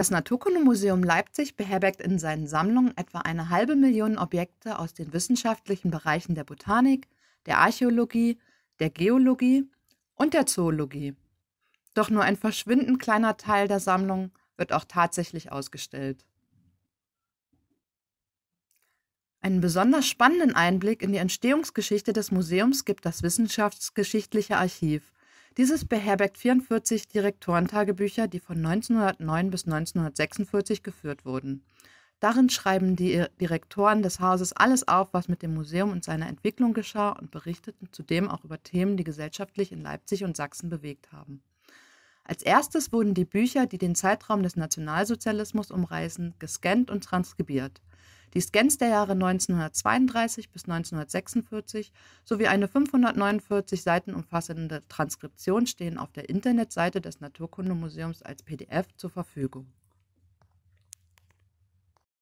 Das Naturkundemuseum Leipzig beherbergt in seinen Sammlungen etwa eine halbe Million Objekte aus den wissenschaftlichen Bereichen der Botanik, der Archäologie, der Geologie und der Zoologie. Doch nur ein verschwindend kleiner Teil der Sammlung wird auch tatsächlich ausgestellt. Einen besonders spannenden Einblick in die Entstehungsgeschichte des Museums gibt das Wissenschaftsgeschichtliche Archiv, dieses beherbergt 44 Direktorentagebücher, die von 1909 bis 1946 geführt wurden. Darin schreiben die Direktoren des Hauses alles auf, was mit dem Museum und seiner Entwicklung geschah und berichteten zudem auch über Themen, die gesellschaftlich in Leipzig und Sachsen bewegt haben. Als erstes wurden die Bücher, die den Zeitraum des Nationalsozialismus umreißen, gescannt und transkribiert die Scans der Jahre 1932 bis 1946 sowie eine 549 Seiten umfassende Transkription stehen auf der Internetseite des Naturkundemuseums als PDF zur Verfügung